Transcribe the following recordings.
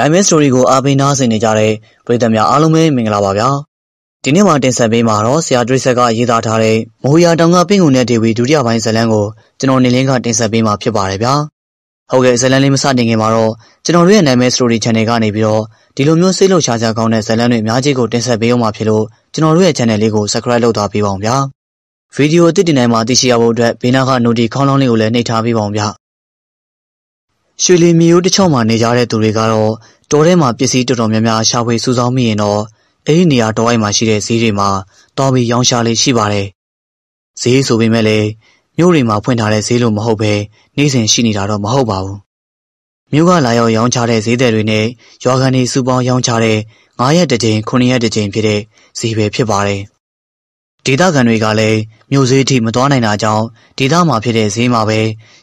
နိုင်မင်းစတိုရီကိုအားပေးနားဆင်နေကြတဲ့ပရိသတ်များအားလုံးပဲမင်္ဂလာပါဗျာဒီနေ့မှာတင်ဆက်ပေးမှာတော့ဆရာဒရိဆက်ကရေးသားထားတဲ့မိုဟီယာတောင်ကပင်ကုန်တဲ့ဒေဝီဒုတိယပိုင်းဇလန်းကိုကျွန်တော်နေလင်းကတင်ဆက်ပေးမှာဖြစ်ပါတယ်ဗျာဟုတ်ကဲ့ဇလန်းလေးမစတင်ခင်မှာတော့ကျွန်တော်တို့ရဲ့နိုင်မင်းစတိုရီ channel ကနေပြီးတော့ဒီလိုမျိုးစိတ်လှုပ်ရှားစရာကောင်းတဲ့ဇလန်းတွေအများကြီးကိုတင်ဆက်ပေးအောင်မှာဖြစ်လို့ကျွန်တော်တို့ရဲ့ channel လေးကို subscribe လုပ်ထားပေးပါအောင်ဗျာဗီဒီယိုအသစ်တင်တိုင်းမှာသိရှိရဖို့အတွက်ဘေးနားက notification လေးကိုလည်းနှိပ်ထားပေးပါအောင်ဗျာရွှေလီမြို့တစ်ချောင်းမှာနေကြတဲ့သူတွေကတော့တောထဲမှာပစ္စည်းတော်တော်များများရှာဖွေစုဆောင်းမိရင်တော့အဲ့ဒီနေရာတောအိုက်မှာရှိတဲ့ဈေးတွေမှာတော်ပြီးရောင်းရှာလေးရှိပါတယ်။ဈေးဆိုပေမဲ့လည်းမြို့တွေမှာဖွင့်ထားတဲ့ဈေးလိုမဟုတ်ပဲနေ့စဉ်ရှိနေတာတော့မဟုတ်ပါဘူး။မြို့ကလာရောက်ရောင်းချတဲ့ဈေးသည်တွေနဲ့ရွာကန်တွေစုပေါင်းရောင်းချတဲ့9ရက်တစ်ကြိမ်9ရက်တစ်ကြိမ်ဖြစ်တဲ့ဈေးပဲဖြစ်ပါတယ်။ဒေသခံတွေကလည်းမြို့ဈေးထိမသွားနိုင်တာကြောင့်ဒေသမှာဖြစ်တဲ့ဈေးမှာပဲ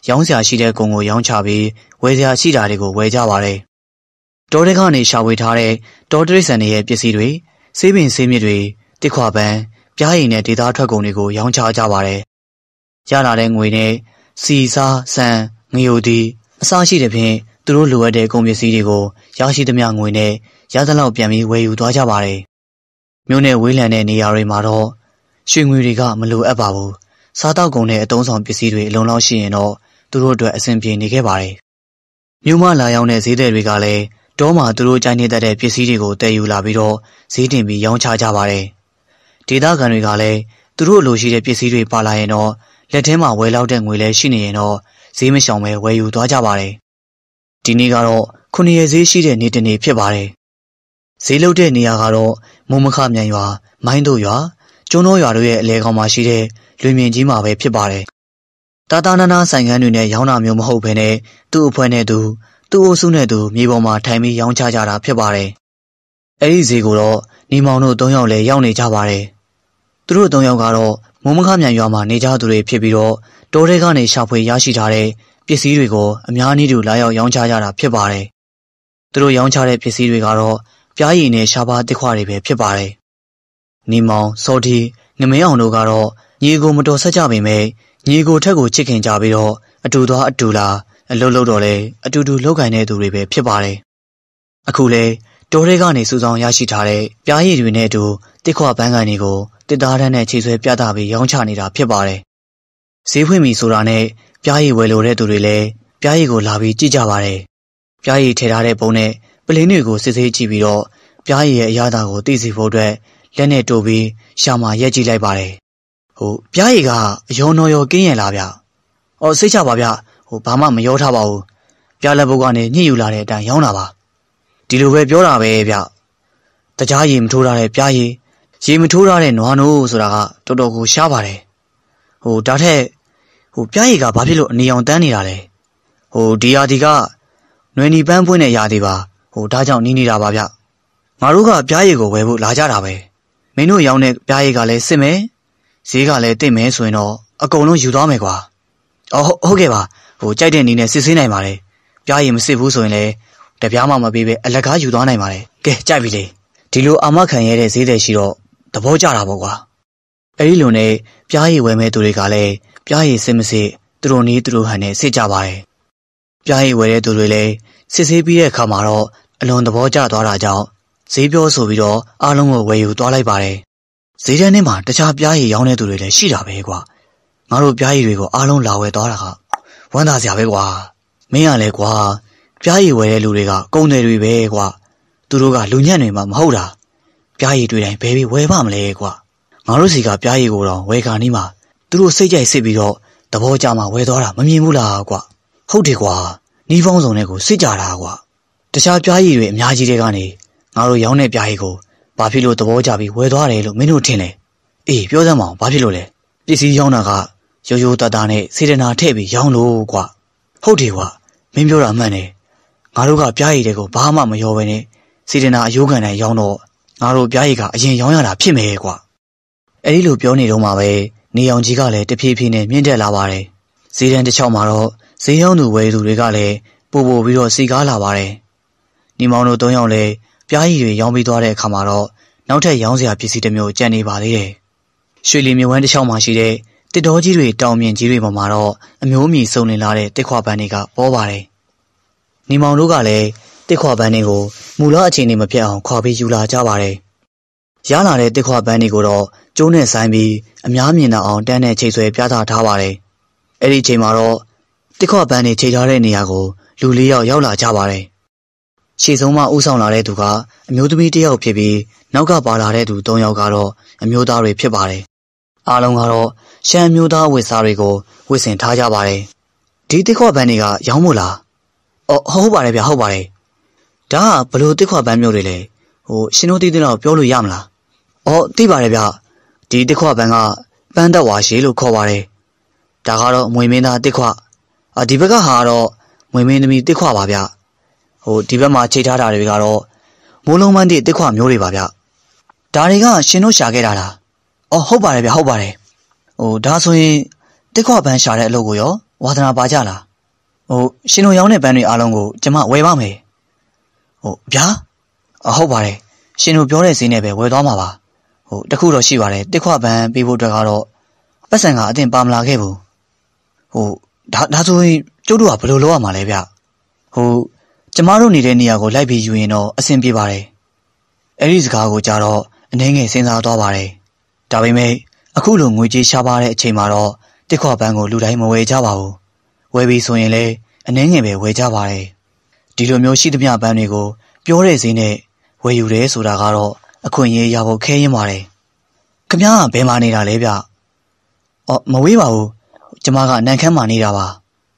ရောင်းစရာရှိတဲ့ကုန်ကိုရောင်းချပြီးဝယ်စရာရှိတာတွေကိုဝယ်ကြပါတယ်။တောတက်ကနေရှာဝေထားတဲ့တောတရိษံတွေရဲ့ပစ္စည်းတွေဆေးပင်ဆေးမြစ်တွေတစ်ခွာပန်းပြားရည်နဲ့ဒေသထွက်ကုန်တွေကိုရောင်းချကြပါတယ်။ရလာတဲ့ငွေနဲ့စီစားဆန်ငရုတ်ဒီအစားရှိတဲ့ဖြင့်သူတို့လိုအပ်တဲ့ကုန်ပစ္စည်းတွေကိုရရှိသမျှငွေနဲ့ရသလောက်ပြန်ပြီးဝယ်ယူသွားကြပါတယ်။မြို့နယ်ဝေးလံတဲ့နေရာတွေမှာတော့ရွှေငွေတွေကမလိုအပ်ပါဘူး။စားတောက်ကုန်တဲ့အတုံးဆောင်ပစ္စည်းတွေအလုံးလောက်ရှိရင်တော့သူတို့အတွက်အဆင်ပြေနေခဲ့ပါတယ်။မြို့မလာရောက်တဲ့ဈေးသည်တွေကလည်းတောမှာသူတို့ကြိုက်နေတတ်တဲ့ပစ္စည်းတွေကိုတည်ယူလာပြီးတော့ဈေးတင်ပြီးရောင်းချကြပါတယ်။ဒေသခံတွေကလည်းသူတို့လိုရှိတဲ့ပစ္စည်းတွေပါလာရင်တော့လက်ထဲမှာဝယ်လောက်တဲ့ငွေလည်းရှိနေရင်တော့ဈေးမရှောင်ပဲဝယ်ယူသွားကြပါတယ်။ဒီနေ့ကတော့ခုနှစ်ရက်ဈေးရှိတဲ့နေ့တနေ့ဖြစ်ပါတယ်။ဈေးလုတ်တဲ့နေရာကတော့မုံမခမြန်ရွာမိုင်းတို့ရွာကျွန်းတော်ရွာတို့ရဲ့အလဲကောင်မှာရှိတဲ့လွင်မြင်ကြီးမှာပဲဖြစ်ပါတယ်။တာတာနာနာဆိုင်ခန်းတွေနဲ့ရောင်းတာမျိုးမဟုတ်ဘဲနဲ့သူ့အဖွဲနဲ့သူသူ့အုပ်စုနဲ့သူမြေပေါ်မှာထိုင်ပြီးရောင်းချကြတာဖြစ်ပါတယ်။အဲဒီဈေးကိုတော့နေမောင်တို့၃ယောက်လည်းရောက်နေကြပါတယ်။သူတို့၃ယောက်ကတော့မုံမခမြန်ရွာမှာနေကြသူတွေဖြစ်ပြီးတော့တောထဲကနေရှာဖွေရရှိထားတဲ့ပစ္စည်းတွေကိုအများနည်းတူလာရောက်ရောင်းချကြတာဖြစ်ပါတယ်။သူတို့ရောင်းချတဲ့ပစ္စည်းတွေကတော့ပြားရည်နဲ့ရှားပါးတစ်ခွတွေပဲဖြစ်ပါတယ်။နီမောင်စောဒီငမင်းအောင်တို့ကတော့ညီကိုမတော်ဆက်ကြပေမဲ့ညီကိုထက်ကိုချစ်ခင်ကြပြီးတော့အတူသွားအတူလာအလုပ်လုပ်တော့လဲအတူတူလုပ်ကိုင်တဲ့သူတွေပဲဖြစ်ပါတယ်အခုလဲတိုးရဲကနေစူဆောင်ရရှိထားတဲ့ပြားရည်တွေနဲ့အတူတစ်ခွပန်းကန်တွေကိုတစ်သားတန်းနဲ့ခြေဆွဲပြသပြီးရောင်းချနေတာဖြစ်ပါတယ်ဈေးဖွင့်ပြီဆိုတာနဲ့ပြားရည်ဝယ်လိုတဲ့သူတွေလည်းပြားရည်ကိုလာပြီးကြည့်ကြပါတယ်ပြားရည်ထည့်ထားတဲ့ပုံနဲ့ပလင်းတွေကိုစစ်ဆေးကြည့်ပြီးတော့ပြားရည်ရဲ့အရာတာကိုသိစေဖို့အတွက်လက်နဲ့တိုးပြီးရှာမှာရက်ကြည့်လိုက်ပါတယ်ဟိုပြားရီကအယောနော်ယောကင်းရလားဗျအော်စိတ်ချပါဗျဟိုဘာမှမရောထားပါဘူးပြားလက်ဘုတ်ကနေညှိယူလာတဲ့အတိုင်းရောင်းတာပါဒီလိုပဲပြောတာပဲဗျတကြားရီမထိုးထားတဲ့ပြားရီရေမထိုးထားတဲ့နွားနိုးဆိုတာကတော်တော်ကိုရှားပါတယ်ဟိုဒါထက်ဟိုပြားရီကဘာဖြစ်လို့အနေအောင်တန်းနေတာလဲဟိုဒီယာဒီကနွယ်နီပန်းပွင့်တဲ့ယာဒီပါဟိုဒါကြောင့်နီးနေတာပါဗျငါတို့ကပြားရီကိုဝယ်ဖို့လာကြတာပဲမင်းတို့ရောင်းတဲ့ပြားရည်ကလည်းစစ်မယ်ဈေးကလည်းတိတ်မယ်ဆိုရင်တော့အကုန်လုံးယူသွားမယ်ကွာအော်ဟုတ်ကဲ့ပါဟိုကြိုက်တဲ့အနေနဲ့စစ်ဆေးနိုင်ပါတယ်ပြားရည်မစစ်ဘူးဆိုရင်လည်းတပြားမှမပေးပဲအလကားယူသွားနိုင်ပါတယ်ကဲကြိုက်ပြီလေဒီလိုအာမခံရတဲ့ဈေးတယ်ရှိတော့သဘောကျတာပေါ့ကွာအဲဒီလိုနဲ့ပြားရည်ဝယ်မဲ့သူတွေကလည်းပြားရည်စစ်မစစ်သူတို့နီးသူတို့ဟန်နဲ့စစ်ကြပါတယ်ပြားရည်ဝယ်တဲ့သူတွေလည်းစစ်ဆေးပြီးတဲ့အခါမှာတော့အလွန်သဘောကျသွားတာကြောင့်ဈေးပြောဆိုပြီးတော့အားလုံးကိုဝယ်ယူသွားလိုက်ပါတယ်ဈေးတန်းထဲမှာတခြားပြားရည်ရောင်းတဲ့သူတွေလည်းရှိတာပဲကွာငါတို့ပြားရည်တွေကိုအားလုံးလာဝယ်သွားတာကဝမ်းသာစရာပဲကွာမင်းကလည်းကွာပြားရည်ဝယ်တဲ့လူတွေကကုန်တယ်တွေပဲကွာသူတို့ကလူညံ့တွေမှမဟုတ်တာပြားရည်တွေတိုင်းဘယ်ပြီးဝယ်ပါမလဲကွာငါတို့စီကပြားရည်ကိုတော့ဝယ်ခါနီးမှာသူတို့စိတ်ကြိုက်စစ်ပြီးတော့သဘောကျမှဝယ်သွားတာမမြင်ဘူးလားကွာဟုတ်တယ်ကွာနီးပေါင်းစုံတွေကိုစစ်ကြတာကွာတခြားပြားရည်တွေအများကြီးတွေကနေငါတို့ရောင်းတဲ့ပြားကြီးကိုဘာဖြစ်လို့သဘောကျပြီးဝယ်သွားတယ်လို့မင်းတို့ထင်လဲအေးပြောစမ်းမအောင်ဘာဖြစ်လို့လဲပစ္စည်းရောင်းတာကရိုးရိုးသားသားနဲ့စေတနာထည့်ပြီးရောင်းလို့ကွာဟုတ်တယ်ကွာမင်းပြောတာမှန်တယ်ငါတို့ကပြားရည်တွေကိုဘာမှမရောပဲနဲ့စေတနာအယိုးခံတိုင်းရောင်းတော့ငါတို့ပြားရည်ကအရင်ရောင်းရတာဖြစ်မယ်ကွာအဲဒီလိုပြောနေတော့မှပဲနေအောင်ကြီးကလည်းတဖြည်းဖြည်းနဲ့မြင့်တက်လာပါတယ်ဈေးတန်းတစ်ချောင်းမှာတော့ဈေးရောင်းသူဝယ်သူတွေကလည်းပို့ပို့ပြီးတော့စီကားလာပါတယ်ညီမောင်တို့၃ယောက်လည်းပြားရည်တွေရောင်းပေးသွားတဲ့အခါမှာတော့နောက်ထပ်ရောင်းစရာပစ္စည်းတစ်မျိုးကျန်နေပါသေးတယ်။ရွှေလီမြဝန်းတစ်လျှောက်မှာရှိတဲ့တစ်တော်ကြီးတွေတောင်မြင့်ကြီးတွေပေါ်မှာတော့အမျိုးအမည်စုံလင်လာတဲ့တစ်ခွာပန်းတွေကပေါ်ပါတယ်။နေမောင်တို့ကလည်းတစ်ခွာပန်းတွေကိုမူလအခြေအနေမပြတ်အောင်ခွာပြီးယူလာကြပါတယ်။ရလာတဲ့တစ်ခွာပန်းတွေကိုတော့ကျိုးနဲ့ဆိုင်ပြီးအများမြင်တော့အောင်တန်းနဲ့ချိတ်ဆွဲပြသထားပါတယ်။အဲ့ဒီချိန်မှာတော့တစ်ခွာပန်းတွေချိန်ထားတဲ့နေရာကိုလူလေးယောက်ရောက်လာကြပါတယ်။ရှေ့ဆုံးမှဦးဆောင်လာတဲ့သူကအမျိုးသမီးတစ်ယောက်ဖြစ်ပြီးနောက်ကပါလာတဲ့သူ၃ယောက်ကတော့အမျိုးသားတွေဖြစ်ပါတယ်။အားလုံးကတော့ရှမ်းမျိုးသားဝတ်စားတွေကိုဝတ်ဆင်ထားကြပါတယ်။ဒီတစ်ခွပန်းတွေကရောင်းမို့လား။အော်ဟုတ်ပါတယ်ဗျဟုတ်ပါတယ်။ဒါကဘလို့တစ်ခွပန်းမျိုးတွေလဲ။ဟိုရှင်တို့သိတဲ့တော့ပြောလို့ရမလား။အော်သိပါတယ်ဗျ။ဒီတစ်ခွပန်းကပန်းတက်ဝါရှည်လို့ခေါ်ပါတယ်။ဒါကတော့မွေမင်းသားတစ်ခွ။ဒီဘက်ကဟာကတော့မွေမင်းသမီးတစ်ခွပါဗျ။ဟိုဒီဘက်မှာချိန်ထားတာတွေကတော့မိုးလုံးမန်းသည့်တစ်ခွမျိုးတွေပါဗျဒါတွေကရှင်တို့ရှာခဲ့တာလားအော်ဟုတ်ပါတယ်ဗျဟုတ်ပါတယ်ဟိုဒါဆိုရင်တစ်ခွပန်းရှာတဲ့အလုပ်ကိုရောဝါသနာပါကြလားဟိုရှင်တို့ရောင်းတဲ့ပန်းတွေအားလုံးကိုကျွန်မဝယ်ပါမယ်ဟိုဗျာအဟုတ်ပါတယ်ရှင်တို့ပြောတဲ့ဈေးနဲ့ပဲဝယ်သွားမှာပါဟိုတခုတော့ရှိပါတယ်တစ်ခွပန်းပေးဖို့အတွက်ကတော့ပတ်စံကအတင်ပါမလာခဲ့ဘူးဟိုဒါဒါဆိုရင်ကျုပ်တို့ကဘယ်လိုလုပ်ရမှာလဲဗျဟိုကျမတို့နေတဲ့နေရာကိုလိုက်ပြီးယူရင်တော့အဆင်ပြေပါတယ်။အဲဒီစကားကိုကြားတော့အနှဲငယ်စဉ်းစားသွားပါတယ်။ဒါပေမဲ့အခုလိုငွေကြေးရှားပါတဲ့အချိန်မှာတော့တစ်ခွပန်းကိုလူတိုင်းမဝယ်ကြပါဘူး။ဝယ်ပြီးဆိုရင်လည်းအနှဲငယ်ပဲဝယ်ကြပါတယ်။ဒီလိုမျိုးရှိသမျှပန်းတွေကိုပြောတဲ့ဈေးနဲ့ဝယ်ယူတယ်ဆိုတာကတော့အခွင့်အရေးရဖို့ခဲရင်ပါတယ်။ခမ ्या ကဘယ်မှာနေတာလဲဗျ။အော်မဝေးပါဘူး။ကျမကနန်ခမ်းမှာနေတာပါ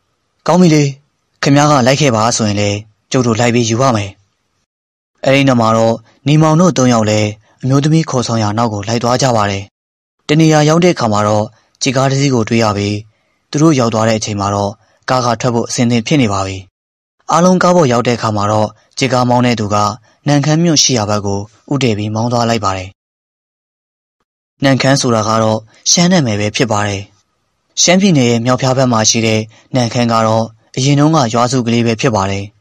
။ကောင်းပြီလေ။ခမ ्या ကလိုက်ခဲ့ပါဆိုရင်လည်းကျုပ်တို့လိုက်ပြီးယူရမယ်။အဲဒီနောက်မှာတော့နေမောင်တို့၃ယောက်လည်းအမျိုးသမီးခေါ်ဆောင်ရာနောက်ကိုလိုက်သွားကြပါတယ်။တနေရာရောက်တဲ့အခါမှာတော့ကြေကားတစ်စီးကိုတွေ့ရပြီး သူတို့ရောက်သွားတဲ့အချိန်မှာတော့ကားကထွက်ဖို့အဆင်သင့်ဖြစ်နေပါပြီ။အားလုံးကားပေါ်ရောက်တဲ့အခါမှာတော့ကြေကားမောင်းတဲ့သူကနန်ခမ်းမြို့ရှိရာဘက်ကိုဥတည်ပြီးမောင်းသွားလိုက်ပါတယ်။နန်ခမ်းဆိုတာကတော့ရှမ်းနာမည်ပဲဖြစ်ပါတယ်။ရှမ်းပြည်နယ်ရဲ့မြောက်ဖျားဘက်မှာရှိတဲ့နန်ခမ်းကတော့အရင်တုန်းကရွာစုကလေးပဲဖြစ်ပါတယ်။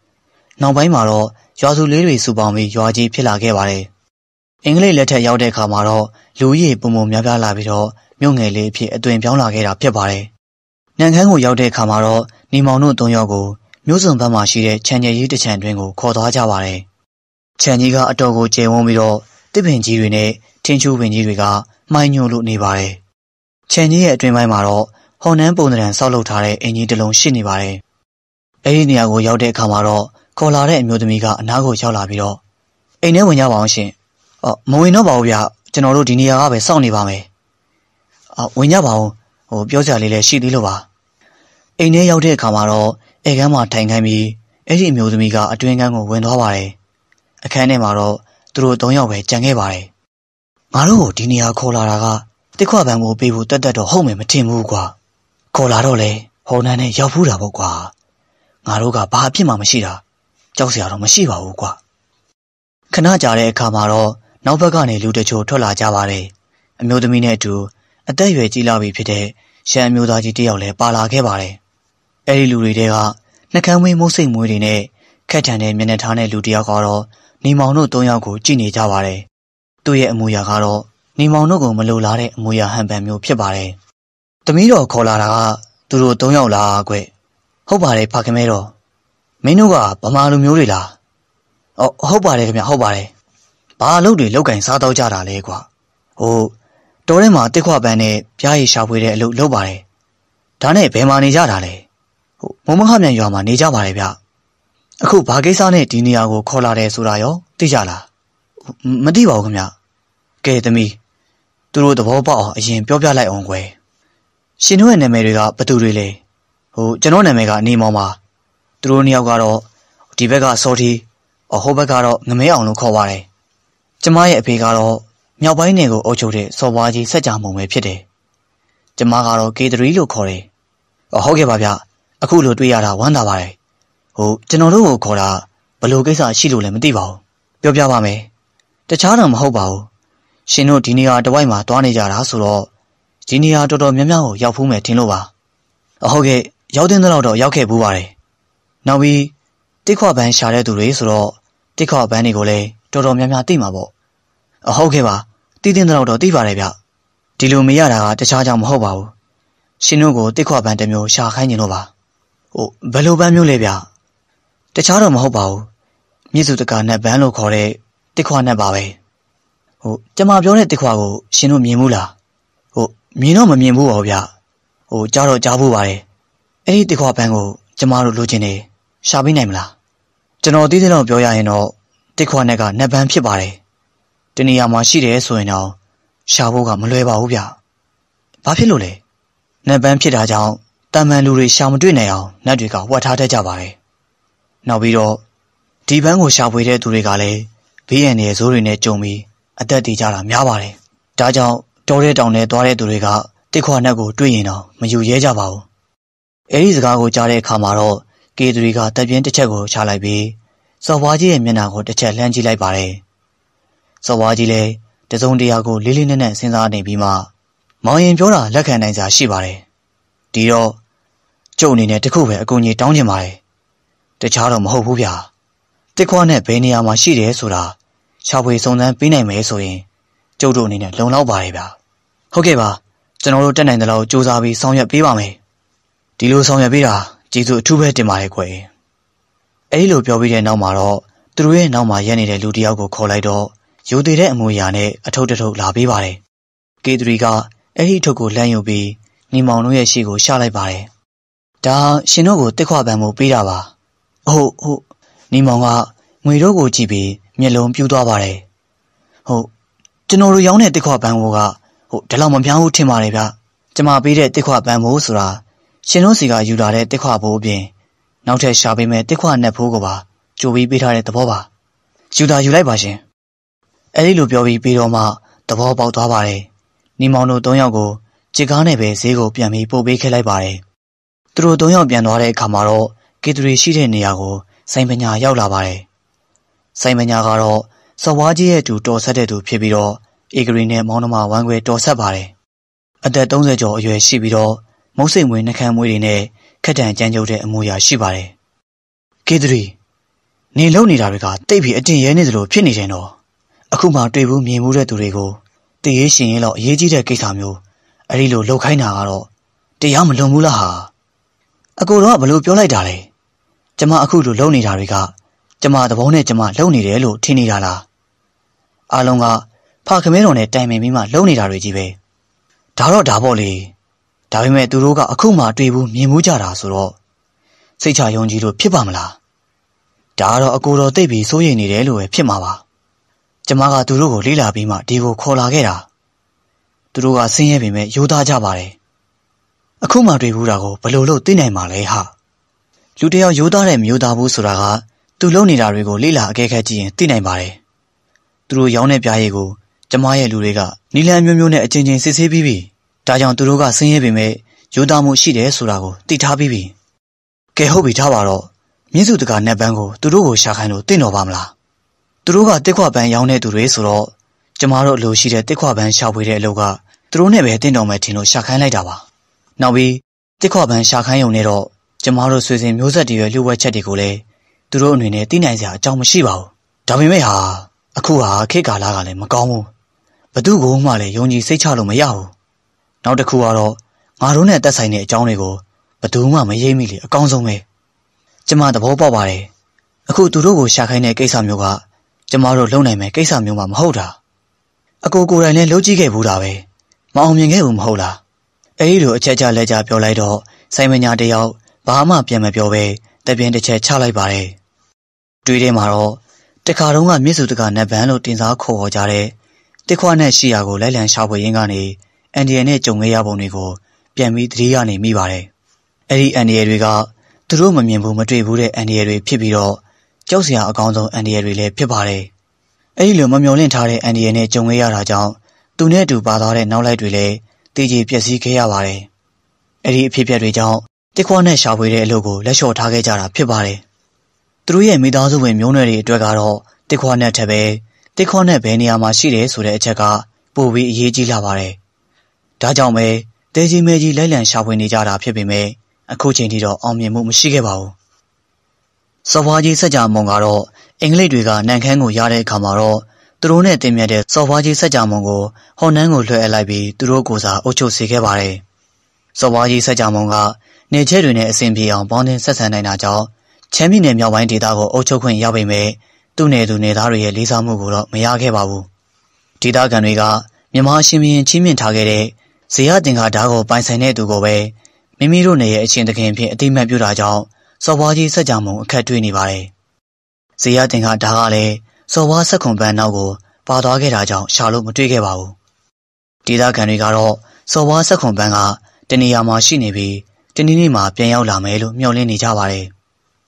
နောက်ပိုင်းမှာတော့ရွာစုလေးတွေစုပေါင်းပြီးရွာကြီးဖြစ်လာခဲ့ပါတယ်။အင်္ဂလိပ်လက်ထက်ရောက်တဲ့အခါမှာတော့လူကြီးပုံပုံများပြားလာပြီးတော့မြို့ငယ်လေးအဖြစ်အသွင်ပြောင်းလာခဲ့တာဖြစ်ပါတယ်။နန်ခမ်းကိုရောက်တဲ့အခါမှာတော့နေမောင်တို့သုံးယောက်ကိုမျိုးစုံဘက်မှာရှိတဲ့ခြံရည်ကြီးတစ်ခြံတွင်းကိုခေါ်သွားကြပါတယ်။ခြံကြီးကအတော်ကိုကျယ်ဝန်းပြီးတော့တစ်ပင်ကြီးတွေနဲ့ထင်းချူပင်ကြီးတွေကမှိုင်းညွန့်လို့နေပါတယ်။ခြံကြီးရဲ့အတွင်းပိုင်းမှာတော့ဟော်နန်းပုံသဏ္ဍာန်ဆောက်လုပ်ထားတဲ့အင်ကြီးတစ်လုံးရှိနေပါတယ်။အဲဒီနေရာကိုရောက်တဲ့အခါမှာတော့ခေါ်လာတဲ့အမျိုးသမီးကအနားကိုရောက်လာပြီးတော့အိမ်ထဲဝင်ကြပါအောင်ရှင်။အော်မဝင်တော့ပါဘူးဗျ။ကျွန်တော်တို့ဒီနေရာကပဲစောင့်နေပါမယ်။အော်ဝင်ကြပါအောင်။ဟိုပြောစရာလေးလည်းရှိသေးလို့ပါ။အိမ်ထဲရောက်တဲ့အခါမှာတော့ဧကန်းမှာထိုင်ခိုင်းပြီးအဲ့ဒီအမျိုးသမီးကအတွင်းကန်းကိုဝင်သွားပါတယ်။အခန်းထဲမှာတော့သူတို့သုံးယောက်ပဲကြံခဲ့ပါတယ်။ငါတို့ကိုဒီနေရာခေါ်လာတာကတစ်ခွပံကိုပေးဖို့တက်တက်တော့ဟုတ်မယ်မထင်ဘူးကွာ။ခေါ်လာတော့လေဟော်နန်နဲ့ရောက်ဖူးတာပေါ့ကွာ။ငါတို့ကဘာအဖြစ်မှမရှိတာ။ကြောက်စရာတော့မရှိပါဘူးကွာခဏကြာတဲ့အခါမှာတော့နောက်ဘက်ကနေလူတချို့ထွက်လာကြပါတယ်အမျိုးသမီးနဲ့အတူအသက်အရွယ်ကြီးလာပြီဖြစ်တဲ့ရှမ်းအမျိုးသားကြီးတယောက်လည်းပါလာခဲ့ပါတယ်အဲဒီလူတွေတဲကနှကမ်းမွေးမိုးစိတ်မွေးတွေနဲ့ခက်ထန်တဲ့မျက်နှာထားတဲ့လူတယောက်ကတော့နေမောင်တို့၃ယောက်ကိုကြည့်နေကြပါတယ်သူ့ရဲ့အမူအရာကတော့နေမောင်တို့ကိုမလိုလားတဲ့အမူအရာဟန်ပန်မျိုးဖြစ်ပါတယ်တမီးတော်ခေါ်လာတာကသူတို့၃ယောက်လားကွဟုတ်ပါတယ်ဖခင်မဲတော်မင်းတို့ကဗမာလူမျိုးတွေလား ဟုတ်ဟုတ်ပါတယ်ခင်ဗျဟုတ်ပါတယ်ဘာအလုပ်တွေလုပ်ကင်စားတော့ကြတာလဲကွာဟိုတော်ထဲမှာတစ်ခွပန်းနဲ့ပြားရီရှာဖွေတဲ့အလုပ်လုပ်ပါတယ်ဒါနဲ့ဘယ်မှာနေကြတာလဲဟိုမုံမခမြန်ရွာမှာနေကြပါတယ်ဗျအခုဘာကိစ္စနဲ့ဒီနေရာကိုခေါ်လာတယ်ဆိုတာရောသိကြလားမသိပါဘူးခင်ဗျကဲသမီးသူတို့သဘောပေါက်အောင်အရင်ပြောပြလိုက်အောင်ကွယ်ရှင်တို့ရဲ့နာမည်တွေကဘသူတွေလဲဟိုကျွန်တော်နာမည်ကနေမောင်ပါသူတို့နှစ်ယောက်ကတော့ဒီဘက်ကစောတီအဟိုဘက်ကတော့ငမဲအောင်လို့ခေါ်ပါတယ်။ကျမရဲ့အဖေကတော့မြောက်ပိုင်းနယ်ကိုအုပ်ချုပ်တဲ့စော်ဘွားကြီးဆက်ကြမုံပဲဖြစ်တယ်။ကျမကတော့ကေဒရီလို့ခေါ်တယ်။ဟုတ်ကဲ့ပါဗျ။အခုလိုတွေ့ရတာဝမ်းသာပါတယ်။ဟိုကျွန်တော်တို့ကိုခေါ်တာဘလို့ကိစ္စရှိလို့လည်းမသိပါဘူး။ပြောပြပါမယ်။တခြားတော့မဟုတ်ပါဘူး။ရှင်တို့ဒီနေရာတဝိုက်မှာတွားနေကြတာဆိုတော့ဒီနေရာတော်တော်များများကိုရောက်ဖူးမယ်ထင်လို့ပါ။ဟုတ်ကဲ့ရောက်တဲ့လောက်တော့ရောက်ခဲ့ဘူးပါတယ်နောက်ပြီးတိခွပန်းရှာတဲ့သူတွေဆိုတော့တိခွပန်းတွေကိုလည်းတော်တော်များများသိမှာပေါ့အဟုတ်ကဲ့ပါသိတဲ့တော့တော့သိပါတယ်ဗျဒီလိုမရတာကတခြားကြောင့်မဟုတ်ပါဘူးရှင်တို့ကိုတိခွပန်းတစ်မျိုးရှာခိုင်းနေလို့ပါဟိုဘယ်လိုပန်းမျိုးလဲဗျတခြားတော့မဟုတ်ပါဘူးမြစ်စုတကာနဲ့ဘန်းလို့ခေါ်တဲ့တိခွနဲ့ပါပဲဟိုကျမပြောတဲ့တိခွကိုရှင်တို့မြင်ဘူးလားဟိုမြင်တော့မမြင်ဘူးပါဗျဟိုကြားတော့ကြားဖို့ပါတယ်အဲ့ဒီတိခွပန်းကို ကျမတို့လိုချင်တယ်ရှာပေးနိုင်မလားကျွန်တော်သိသလောက်ပြောရရင်တော့တစ်ခွာနဲ့ကနှစ်ပန်းဖြစ်ပါတယ်တနေရာမှာရှိတယ်ဆိုရင်တော့ရှာဖို့ကမလွယ်ပါဘူးဗျဘာဖြစ်လို့လဲနှစ်ပန်းဖြစ်တာကြောင့်တာမန်လူတွေရှာမတွေ့နိုင်အောင်နတ်တွေကဝတ်ထားတတ်ကြပါတယ်နောက်ပြီးတော့ဒီပန်းကိုရှာဖွေတဲ့သူတွေကလည်းဘေးရန်ရဲ့ဇိုးတွေနဲ့ကြုံပြီးအသက်တည်ကြတာများပါတယ်ဒါကြောင့်တောထဲတောင်ထဲသွားတဲ့သူတွေကတစ်ခွာနဲ့ကိုတွေ့ရင်တော့မယူရဲကြပါဘူးအဲဒီစကားကိုကြားတဲ့အခါမှာတော့ကေသရီကတပ်ပြင်းတစ်ချက်ကိုချလိုက်ပြီးစော်ဘွားကြီးရဲ့မျက်နှာကိုတစ်ချက်လှမ်းကြည့်လိုက်ပါတယ်။စော်ဘွားကြီးလည်းတစုံတရာကိုလေးလေးနက်နက်စဉ်းစားနေပြီးမှမောင်ရင်ပြောတာလက်ခံနိုင်စရာရှိပါတယ်။ဒီတော့ကျုပ်အနေနဲ့တခုပဲအကူအညီတောင်းချင်ပါတယ်။တခြားတော့မဟုတ်ဘူးဗျာ။တစ်ခွနဲ့ဘယ်နေရာမှာရှိတယ်ဆိုတာရှာဖွေစုံစမ်းပေးနိုင်မယ်ဆိုရင်ကျုပ်တို့အနေနဲ့လုံလောက်ပါတယ်ဗျာ။ဟုတ်ကဲ့ပါ။ကျွန်တော်တို့တက်နိုင်တဲ့လောက်စူးစမ်းပြီးဆောင်ရွက်ပေးပါမယ်။ဒီလိုဆောင်ရွက်ပေးတာကျေးဇူးအထူးပဲတင်ပါတယ်ကွယ်အဲဒီလိုပြောပြီးတဲ့နောက်မှာတော့သူတို့ရဲ့နောက်မှာရက်နေတဲ့လူတယောက်ကိုခေါ်လိုက်တော့ရိုသေတဲ့အမူအရာနဲ့အထုပ်တထုပ်လာပေးပါတယ်ကေသရီကအဲ့ဒီထုပ်ကိုလှမ်းယူပြီးနေမောင်တို့ရဲ့ရှေ့ကိုရှာလိုက်ပါတယ်ဒါရှင်တို့ကိုတစ်ခွပံမှုပေးတာပါဟုတ်ဟုတ်နေမောင်ကငွေတို့ကိုကြည့်ပြီးမျက်လုံးပြူးသွားပါတယ်ဟုတ်ကျွန်တော်တို့ရောင်းတဲ့တစ်ခွပံမှုကဟုတ်ဒါလောက်မများဘူးထင်ပါတယ်ဗျကျမပေးတဲ့တစ်ခွပံမှုဆိုတာရှင်တို့စီကယူလာတဲ့တစ်ခွဘိုးအပြင် နောက်ထပ်ရှာပေးမဲ့တစ်ခွနက်ဖိုးကိုပါကြိုပြီးပေးထားတဲ့သဘောပါယူတာယူလိုက်ပါရှင်အဲဒီလိုပြောပြီးပြီးတော့မှသဘောပေါက်သွားပါတယ်နေမောင်တို့၃ယောက်ကိုခြေကားနဲ့ပဲဈေးကိုပြန်ပြီးပို့ပေးခဲ့လိုက်ပါတယ်သူတို့၃ယောက်ပြန်သွားတဲ့အခါမှာတော့ကေတရီရှိတဲ့နေရာကိုဆိုင်ပညာရောက်လာပါတယ်ဆိုင်ပညာကတော့စော်ဝါးကြီးရဲ့တူတော်ဆက်တဲ့သူဖြစ်ပြီးတော့ဧကရီနဲ့မောင်နှမဝမ်းခွဲတော်ဆက်ပါတယ်အသက်30ကျော်အရွယ်ရှိပြီးတော့မုတ်စိမ်မွေးနှကမ်းမွေးတွေနဲ့ခက်တံကြမ်းကြုတ်တဲ့အမူအရာရှိပါတယ်။ကေသရီနေလုံနေတာတွေကတိတ်ပြီးအတင်ရဲနေသလိုဖြစ်နေတယ်နော်။အခုမှတွေ့ဘူးမြင်မှုတဲ့သူတွေကိုတရေရှင်ရဲလောက်အရေးကြီးတဲ့ကိစ္စမျိုးအဲ့ဒီလိုလှုပ်ခိုင်းတာကတော့တရားမလွန်ဘူးလားဟာ။အကိုတော့ဘလို့ပြောလိုက်တာလဲ။ကျမအခုလိုလုံနေတာတွေကကျမသဘောနဲ့ကျမလုံနေတယ်လို့ထင်နေတာလား။အားလုံးကဖခင်မဲတော်နဲ့တိုင်ပင်ပြီးမှလုံနေတာတွေကြီးပဲ။ဒါတော့ဒါပေါ့လေ။ဒါပေမဲ့သူတို့ကအခုမှတွေ့ဘူးမြင်မှုကြတာဆိုတော့စိတ်ချယုံကြည်လို့ဖြစ်ပါမလားဒါကတော့အကိုတော်သိပြီးစိုးရိမ်နေတယ်လို့ပဲဖြစ်မှာပါကျမကသူတို့ကိုလေးလာပြီးမှဒီကိုခေါ်လာခဲ့တာသူတို့ကဆင်းရဲပေမဲ့ယူသားကြပါတယ်အခုမှတွေ့ဘူးတာကိုဘယ်လိုလုပ်သိနိုင်မှာလဲဟာလူတယောက်ယူသားတဲ့မျိုးသားဘူးဆိုတာက သူလုံနေတာတွေကိုလေးလာအကဲခတ်ကြည့်ရင်သိနိုင်ပါတယ်သူတို့ရောင်းတဲ့ပြားရည်ကိုကျမရဲ့လူတွေကနီလန်မျိုးမျိုးနဲ့အချင်းချင်းစစ်ဆေးပြီးပြီး။ဒါကြောင့်သူတို့ကဆင်းရဲပေမဲ့ယူတာမှုရှိတယ်ဆိုတာကိုသိထားပြီးပြီ။ကဲဟုတ်ပြီထားပါတော့။မြင်းစုတကာနတ်ပန်းကိုသူတို့ကိုရှာခိုင်းလို့သိတော်ပါမလား။သူတို့ကတစ်ခွပန်းရောင်းတဲ့သူတွေဆိုတော့ကျမတို့အလိုရှိတဲ့တစ်ခွပန်းရှာဖွေတဲ့အလုပ်ကသူတို့နဲ့ပဲတင်တော်မယ်ထင်လို့ရှာခိုင်းလိုက်တာပါ။နောက်ပြီးတစ်ခွပန်းရှာခိုင်းုံနဲ့တော့ကျမတို့ဆွေစဉ်မျိုးဆက်တွေရဲ့လှုပ်ဝက်ချက်တွေကိုလည်းသူတို့အနေနဲ့သိနိုင်စရာအကြောင်းမရှိပါဘူး။ဒါပေမဲ့ဟာအခုဟာခေတ်ကာလကလည်းမကောင်းဘူး။ဘသူ့ကိုမှလည်းယုံကြည်စိတ်ချလို့မရဘူးနောက်တစ်ခုကတော့ငါတို့နဲ့တက်ဆိုင်တဲ့အကြောင်းတွေကိုဘယ်သူမှမရိပ်မိလေအကောင်းဆုံးပဲကျမသဘောပေါက်ပါတယ်အခုသူတို့ကိုရှာခိုင်းတဲ့ကိစ္စမျိုးကကျမတို့လုံနိုင်မယ်ကိစ္စမျိုးမှမဟုတ်တာအကိုကိုယ်တိုင်လည်းလှုပ်ကြည့်ခဲ့ဘူးတာပဲမအောင်မြင်ခဲ့ဘူးမဟုတ်လားအဲဒီလိုအချက်ချလက်ချပြောလိုက်တော့ဆိုင်မညာတယောက်ဘာမှပြန်မပြောပဲတပြင်းတစ်ချက်ချလိုက်ပါတယ်တွေးထဲမှာတော့တခါတုန်းကမြစ်စုတကနဗန်လို့တင်စားခေါ်ကြတဲ့တစ်ခွနဲ့ရှိရာကိုလိုက်လံရှာဖွေရင်းကနေအန်ဒီရနဲ့ကြုံခဲ့ရပုံတွေကိုပြန်ပြီးသတိရနေမိပါတယ်။အဲ့ဒီအန်ဒီရတွေကသူတို့မမြင်ဘူးမတွေ့ဘူးတဲ့အန်ဒီရတွေဖြစ်ပြီးတော့ကြောက်စရာအကောင်းဆုံးအန်ဒီရတွေလည်းဖြစ်ပါတယ်။အဲ့ဒီလိုမမျော်လင့်ထားတဲ့အန်ဒီရနဲ့ကြုံခဲ့ရတာကြောင့်သူနဲ့အတူပါသွားတဲ့နောက်လိုက်တွေလည်းတည်ကြည်ပျက်စီးခဲ့ရပါတယ်။အဲ့ဒီအဖြစ်အပျက်တွေကြောင့်တစ်ခွနဲ့ရှာဖွေတဲ့အလုပ်ကိုလက်လျှော့ထားခဲ့ကြတာဖြစ်ပါတယ်။သူတို့ရဲ့မိသားစုဝင်မျိုးနွယ်တွေအတွက်ကတော့တစ်ခွနဲ့ထက်ပဲတစ်ခွနဲ့ဘယ်နေရာမှာရှိတယ်ဆိုတဲ့အချက်ကပိုပြီးအရေးကြီးလာပါတယ်။ဒါကြောင့်ပဲတဲကြီးမဲကြီးလိုက်လံရှာဖွေနေကြတာဖြစ်ပေမဲ့အခုချိန်ထိတော့အောင်မြင်မှုမရှိခဲ့ပါဘူး။စပွားကြီးစက်ကြမုံကတော့အင်္ဂလိပ်တွေကနန်ခမ်းကိုရတဲ့အခါမှာတော့သူတို့နဲ့တင်မြတ်တဲ့စော်ဘွားကြီးစက်ကြမုံကိုဟော်နန်းကိုလွှဲအပ်လိုက်ပြီးသူတို့ကိုစားအုပ်ချုပ်စေခဲ့ပါတယ်။စော်ဘွားကြီးစက်ကြမုံကနေချဲတွေနဲ့အဆင်ပြေအောင်ပေါင်းတင်ဆက်ဆံနိုင်တာကြောင့်ချမ်းပြည်နယ်မြောက်ပိုင်းဒေသကိုအုပ်ချုပ်ခွင့်ရပေမဲ့သူ့နယ်သူနယ်သားတွေရဲ့လေးစားမှုကိုတော့မရခဲ့ပါဘူး။ဒေသခံတွေကမြန်မာရှင်ပြည်ချင်းမြင့်ထားခဲ့တဲ့ဇေယတင်ကဓာတ်ကိုပိုင်ဆိုင်တဲ့သူကိုပဲမိမိတို့နယ်ရဲ့အချင်းတခင်ဖြင့်အတိမတ်ပြုတာကြောင့်စော်ဘွားကြီးဆက်ကြုံမှုအခက်တွေ့နေပါတယ်။ဇေယတင်ကဓာတ်ကလည်းစော်ဘွားဆက်ခွန်ပန်းနောက်ကိုပါသွားခဲ့တာကြောင့်ရှာလို့မတွေ့ခဲ့ပါဘူး။ဒေသခံတွေကတော့စော်ဘွားဆက်ခွန်ပန်းကတနေရာမှာရှိနေပြီးတနေ့နေ့မှာပြန်ရောက်လာမယ်လို့မျှော်လင့်နေကြပါတယ်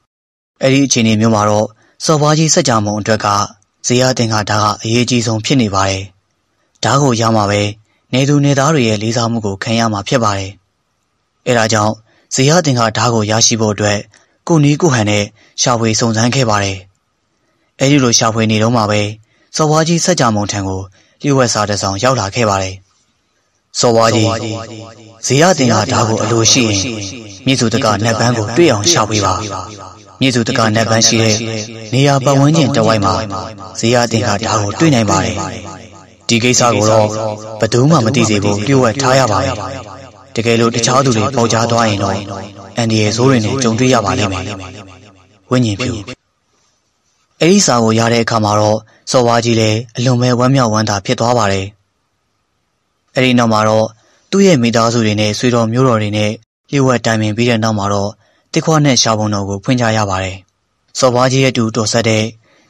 ။အဲဒီအချိန်မျိုးမှာတော့စော်ဘွားကြီးဆက်ကြုံမှုအတွက်ကဇေယတင်ကဓာတ်ကအရေးကြီးဆုံးဖြစ်နေပါတယ်။ဓာတ်ကိုရမှာပဲ။နေသူနေသားတွေရဲ့လေးစားမှုကိုခံရမှာဖြစ်ပါတယ်။အဲဒါကြောင့်ဇေယျသင်္ခါဓာတ်ကိုရရှိဖို့အတွက်ကိုနီးကိုဟန်နဲ့ရှာဖွေစုံစမ်းခဲ့ပါတယ်။အဲဒီလိုရှာဖွေနေတော့မှပဲစောဝါကြီးစัจ जा မုံထံကိုလျှို့ဝှက်စာတစ်စောင်ရောက်လာခဲ့ပါတယ်။စောဝါကြီးဇေယျသင်္ခါဓာတ်ကိုအလိုရှိရင်မြေစုတကနတ်ပန်းကိုတွေ့အောင်ရှာဖွေပါ။မြေစုတကနတ်ပန်းရှိတဲ့နေရာပတ်ဝန်းကျင်တစ်ဝိုက်မှာဇေယျသင်္ခါဓာတ်ကိုတွေ့နိုင်ပါတယ်။ဒီကိစ္စကိုတော့ဘယ်သူမှမသိစေဖို့ပြုဝတ်ထားရပါတယ်။တကယ်လို့တခြားသူတွေပေါက်ကြားသွားရင်တော့အန်ဒီရဲ့ဇိုးတွေနဲ့ကြုံတွေ့ရပါလိမ့်မယ်။ဝိညာဉ်ဖြူအဲဒီစာကိုရတဲ့အခါမှာတော့စော်ဝါကြီးလည်းအလွန်ပဲဝမ်းမြောက်ဝမ်းသာဖြစ်သွားပါတယ်။အဲဒီနောက်မှာတော့သူ့ရဲ့မိသားစုတွေနဲ့ဆွေတော်မျိုးတော်တွေနဲ့လျှို့ဝှက်တိုင်ပင်ပြီးတဲ့နောက်မှာတော့တစ်ခွနဲ့ရှားပုံတော်ကိုဖွင့်ကြရပါတယ်။စော်ဘွားကြီးရဲ့တူတော်ဆက်တဲ့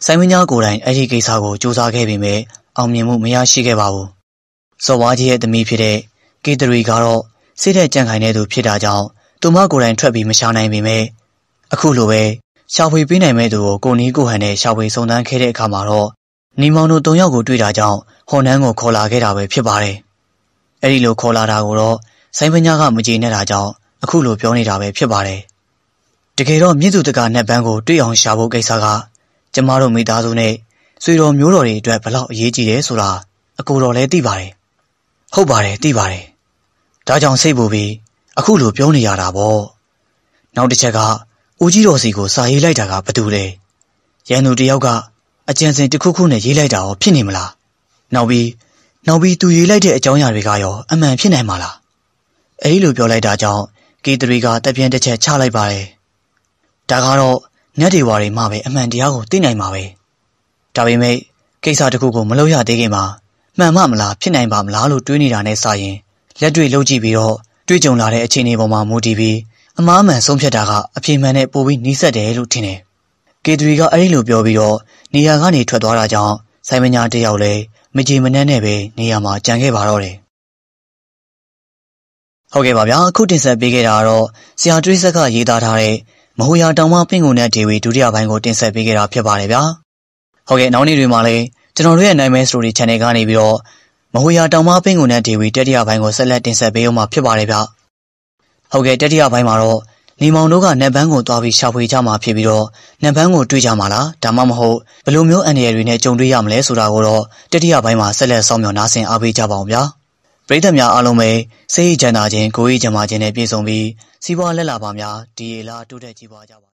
ဆိုင်မင်းသားကိုယ်တိုင်အဲ့ဒီကိစ္စကိုစူးစမ်းခဲ့ပေမဲ့အောင်မြင်မှုမရရှိခဲ့ပါဘူး။ဇော်ဝါကြီးရဲ့သမီးဖြစ်တဲ့ကေတရီကတော့စိတ်ထက်ကြံ့ခိုင်တဲ့သူဖြစ်တာကြောင့်သူမကိုယ်တိုင်ထွက်ပြီးမရှာနိုင်ပေမဲ့အခုလိုပဲရှာဖွေပေးနိုင်မဲ့သူကိုကိုနီးကိုဟန်နဲ့ရှာဖွေစုံစမ်းခဲ့တဲ့အခါမှာတော့နီမောင်တို့၃ယောက်ကိုတွေ့တာကြောင့်ဟွန်နန်းကိုခေါ်လာခဲ့တာပဲဖြစ်ပါတယ်။အဲဒီလိုခေါ်လာတာကိုတော့ဆိုင်းဖညာကမကြေနဲ့တာကြောင့်အခုလိုပြောနေတာပဲဖြစ်ပါတယ်။တကယ်တော့မြစ်သူတကာနှက်ပန်းကိုတွေ့အောင်ရှာဖို့ကိစ္စကကျမတို့မိသားစုနဲ့ဆွေတော်မျိုးတော်တွေအတွက်ဘလောက်အရေးကြီးတယ်ဆိုတာအကိုတော်လည်းသိပါတယ်။ဟုတ်ပါတယ်သိပါတယ်။ဒါကြောင့်စိတ်ပူပြီးအခုလိုပြောနေရတာပေါ့။နောက်တစ်ချက်ကဦးကြီးတော်စီကိုစာရေးလိုက်တာကဘာတူလဲ။ရန်သူတယောက်ကအကြံစဉ်တစ်ခုခုနဲ့ရေးလိုက်တာရော ဖြစ်နေမလား။နောက်ပြီးနောက်ပြီးသူရေးလိုက်တဲ့အကြောင်းအရာတွေကရောအမှန်ဖြစ်နိုင်မှာလား။အဲဒီလိုပြောလိုက်တာကြောင့်ကေတရီကတပြင်းတစ်ချက်ချလိုက်ပါတယ်။ဒါကတော့ညက်တွေဝါတွေမှပဲအမှန်တရားကိုသိနိုင်မှာပဲ။ဒါပေမဲ့ကိစ္စတခုကိုမလုပ်ရသေးခင်မှာမှန်မှမလားဖြစ်နိုင်ပါမလားလို့တွေးနေတာနဲ့စာရင်လက်တွေ့လုပ်ကြည့်ပြီးတော့တွေ့ကြုံလာတဲ့အခြေအနေပေါ်မှာမူတည်ပြီးအမားမှန်ဆုံးဖြတ်တာကအပြေမှန်နဲ့ပိုပြီးနှိစက်တယ်လို့ထင်တယ်။ကေတရီကအဲ့ဒီလိုပြောပြီးတော့နေရာကနေထွက်သွားတာကြောင့်ဆိုင်မညာတယောက်လည်းမကြေမနက်နဲ့ပဲနေရာမှာကြံခဲ့ပါတော့တယ်။ဟုတ်ကဲ့ပါဗျာအခုတင်ဆက်ပေးခဲ့တာကတော့ဆရာတွေးဆက်ကရေးသားထားတဲ့မဟိုယာတောင်မပင့်ကုန်တဲ့ဒေဝီဒုတိယပိုင်းကိုတင်ဆက်ပေးခဲ့တာဖြစ်ပါတယ်ဗျာ။ဟုတ်ကဲ့နောက်နေ့တွေမှာလည်းကျွန်တော်တို့ရဲ့ Nightmare Story Channel ကနေပြီးတော့မဟိုယာတောင်မပင်ကုန်နဲ့ဒေဝီတတိယပိုင်းကိုဆက်လက်တင်ဆက်ပေးအောင်မှာဖြစ်ပါတယ်ဗျ။ဟုတ်ကဲ့တတိယပိုင်းမှာတော့နေမောင်တို့ကနံပန်းကိုသွားပြီးရှာဖွေကြမှာဖြစ်ပြီးတော့နံပန်းကိုတွေ့ကြမှာလားဒါမှမဟုတ်ဘယ်လိုမျိုးအန္တရာယ်တွေနဲ့ကြုံတွေ့ရမလဲဆိုတာကိုတော့တတိယပိုင်းမှာဆက်လက်ဆောင်မြော်နားဆင်အားပေးကြပါအောင်ဗျာပရိသတ်များအားလုံးပဲစိတ်ကြံတာခြင်းကိုယ်ရေးကြံပါခြင်းနဲ့ပြည့်စုံပြီးစီးပွားလက်လာပါများဒီလာတိုးတက်ကြပါကြပါ